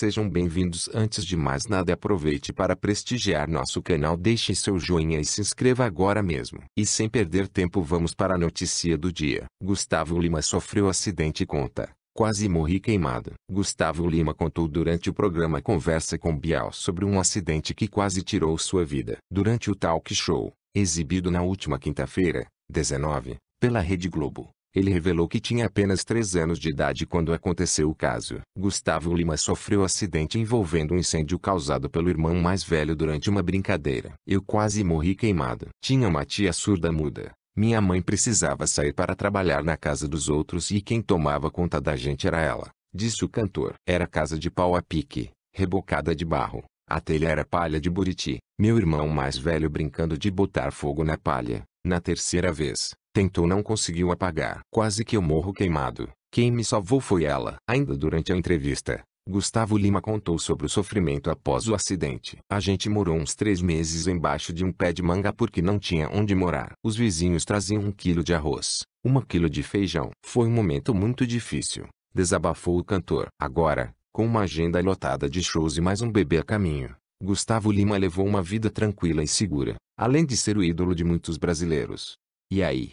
Sejam bem-vindos. Antes de mais nada, aproveite para prestigiar nosso canal. Deixe seu joinha e se inscreva agora mesmo. E sem perder tempo, vamos para a notícia do dia. Gustavo Lima sofreu acidente e conta. Quase morri queimado. Gustavo Lima contou durante o programa Conversa com Bial sobre um acidente que quase tirou sua vida. Durante o talk show, exibido na última quinta-feira, 19, pela Rede Globo, ele revelou que tinha apenas 3 anos de idade quando aconteceu o caso. Gustavo Lima sofreu acidente envolvendo um incêndio causado pelo irmão mais velho durante uma brincadeira. Eu quase morri queimado. Tinha uma tia surda muda. Minha mãe precisava sair para trabalhar na casa dos outros e quem tomava conta da gente era ela, disse o cantor. Era casa de pau a pique, rebocada de barro. A telha era palha de buriti. Meu irmão mais velho brincando de botar fogo na palha, na terceira vez, Tentou não conseguiu apagar. Quase que eu morro queimado. Quem me salvou foi ela. Ainda durante a entrevista, Gustavo Lima contou sobre o sofrimento após o acidente. A gente morou uns três meses embaixo de um pé de manga porque não tinha onde morar. Os vizinhos traziam um quilo de arroz, uma quilo de feijão. Foi um momento muito difícil, desabafou o cantor. Agora, com uma agenda lotada de shows e mais um bebê a caminho, Gustavo Lima levou uma vida tranquila e segura, além de ser o ídolo de muitos brasileiros. E aí,